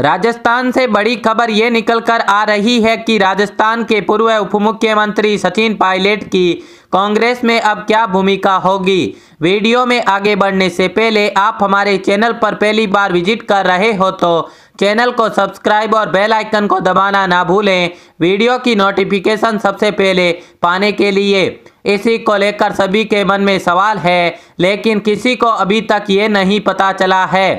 राजस्थान से बड़ी खबर ये निकल कर आ रही है कि राजस्थान के पूर्व उप मुख्यमंत्री सचिन पायलट की कांग्रेस में अब क्या भूमिका होगी वीडियो में आगे बढ़ने से पहले आप हमारे चैनल पर पहली बार विजिट कर रहे हो तो चैनल को सब्सक्राइब और बेल आइकन को दबाना ना भूलें वीडियो की नोटिफिकेशन सबसे पहले पाने के लिए इसी को लेकर सभी के मन में सवाल है लेकिन किसी को अभी तक ये नहीं पता चला है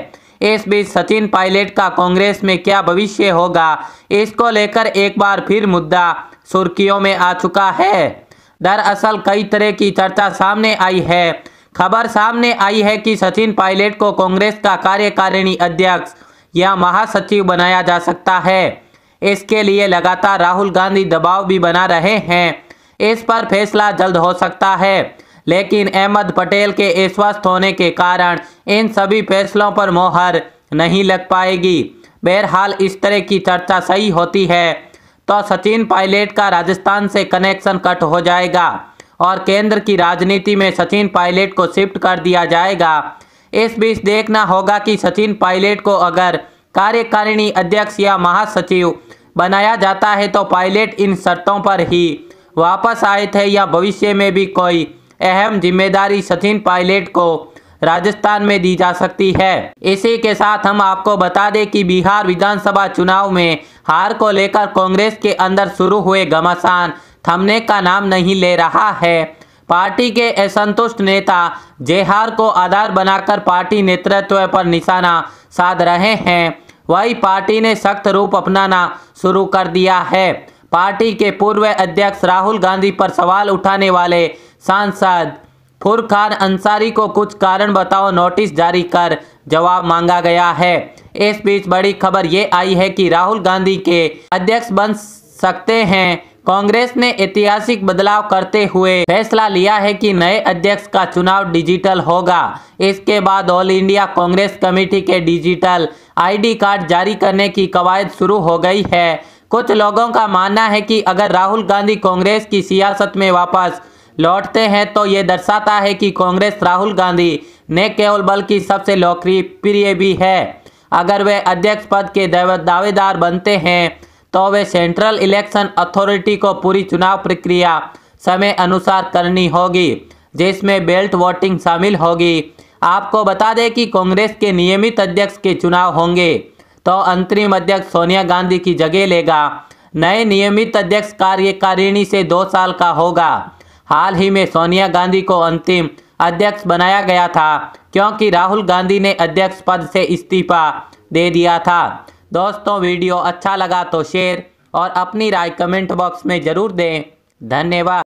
इस बीच सचिन पायलट का कांग्रेस में क्या भविष्य होगा इसको लेकर एक बार फिर मुद्दा सुर्खियों में आ चुका है दरअसल कई तरह की चर्चा सामने आई है खबर सामने आई है कि सचिन पायलट को कांग्रेस का कार्यकारिणी अध्यक्ष या महासचिव बनाया जा सकता है इसके लिए लगातार राहुल गांधी दबाव भी बना रहे हैं इस पर फैसला जल्द हो सकता है लेकिन अहमद पटेल के अस्वस्थ होने के कारण इन सभी फैसलों पर मोहर नहीं लग पाएगी बहरहाल इस तरह की चर्चा सही होती है तो सचिन पायलट का राजस्थान से कनेक्शन कट हो जाएगा और केंद्र की राजनीति में सचिन पायलट को शिफ्ट कर दिया जाएगा इस बीच देखना होगा कि सचिन पायलट को अगर कार्यकारिणी अध्यक्ष या महासचिव बनाया जाता है तो पायलट इन शर्तों पर ही वापस आए थे या भविष्य में भी कोई अहम जिम्मेदारी सचिन पायलट को राजस्थान में दी जा सकती है इसी के साथ हम आपको बता दें कि बिहार विधानसभा चुनाव में हार को लेकर कांग्रेस के अंदर शुरू हुए घमासान थमने का नाम नहीं ले रहा है पार्टी के असंतुष्ट नेता जेहार को आधार बनाकर पार्टी नेतृत्व पर निशाना साध रहे हैं वही पार्टी ने सख्त रूप अपनाना शुरू कर दिया है पार्टी के पूर्व अध्यक्ष राहुल गांधी पर सवाल उठाने वाले सांसद फुरखान अंसारी को कुछ कारण बताओ नोटिस जारी कर जवाब मांगा गया है इस बीच बड़ी खबर ये आई है कि राहुल गांधी के अध्यक्ष बन सकते हैं कांग्रेस ने ऐतिहासिक बदलाव करते हुए फैसला लिया है कि नए अध्यक्ष का चुनाव डिजिटल होगा इसके बाद ऑल इंडिया कांग्रेस कमेटी के डिजिटल आईडी कार्ड जारी करने की कवायद शुरू हो गई है कुछ लोगों का मानना है कि अगर राहुल गांधी कांग्रेस की सियासत में वापस लौटते हैं तो ये दर्शाता है कि कांग्रेस राहुल गांधी ने केवल बल्कि सबसे लोकप्रिय भी है अगर वे अध्यक्ष पद के दावेदार बनते हैं तो वे सेंट्रल इलेक्शन अथॉरिटी को पूरी चुनाव प्रक्रिया समय अनुसार करनी होगी जिसमें बेल्ट वोटिंग शामिल होगी आपको बता दें कि कांग्रेस के नियमित अध्यक्ष के चुनाव होंगे तो अंतरिम अध्यक्ष सोनिया गांधी की जगह लेगा नए नियमित अध्यक्ष कार्यकारिणी से दो साल का होगा हाल ही में सोनिया गांधी को अंतिम अध्यक्ष बनाया गया था क्योंकि राहुल गांधी ने अध्यक्ष पद से इस्तीफा दे दिया था दोस्तों वीडियो अच्छा लगा तो शेयर और अपनी राय कमेंट बॉक्स में ज़रूर दें धन्यवाद